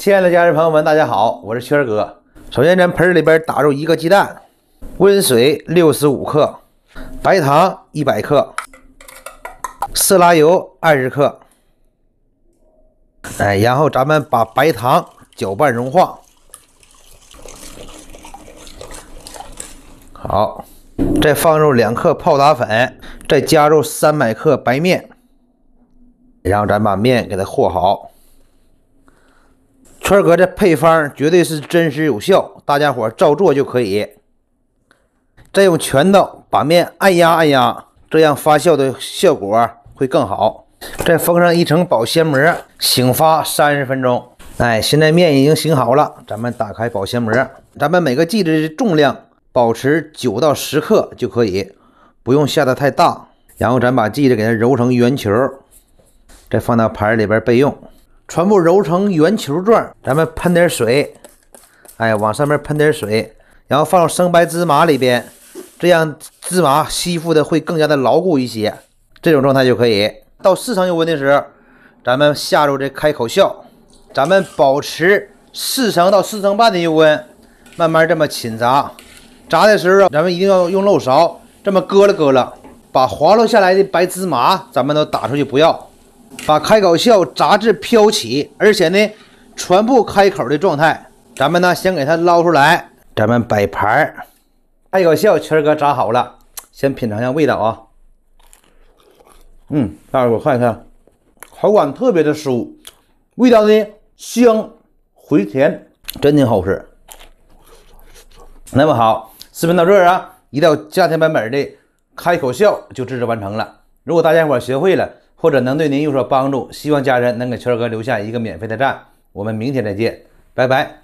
亲爱的家人、朋友们，大家好，我是圈哥。首先，咱盆里边打入一个鸡蛋，温水六十五克，白糖一百克，色拉油二十克。哎，然后咱们把白糖搅拌融化，好，再放入两克泡打粉，再加入三百克白面，然后咱把面给它和好。川哥这配方绝对是真实有效，大家伙照做就可以。再用拳头把面按压按压，这样发酵的效果会更好。再封上一层保鲜膜，醒发三十分钟。哎，现在面已经醒好了，咱们打开保鲜膜。咱们每个剂子重量保持九到十克就可以，不用下的太大。然后咱把剂子给它揉成圆球，再放到盘里边备用。全部揉成圆球状，咱们喷点水，哎，往上面喷点水，然后放入生白芝麻里边，这样芝麻吸附的会更加的牢固一些。这种状态就可以。到四成油温的时候，咱们下入这开口笑，咱们保持四成到四成半的油温，慢慢这么勤炸。炸的时候咱们一定要用漏勺这么割了割了，把滑落下来的白芝麻咱们都打出去，不要。把开口笑炸至飘起，而且呢，全部开口的状态，咱们呢先给它捞出来，咱们摆盘儿。开口笑，谦哥炸好了，先品尝一下味道啊。嗯，大伙看一看，口感特别的酥，味道呢香回甜，真挺好吃。那么好，视频到这儿啊，一道家庭版本的开口笑就制作完成了。如果大家伙学会了，或者能对您有所帮助，希望家人能给圈哥留下一个免费的赞。我们明天再见，拜拜。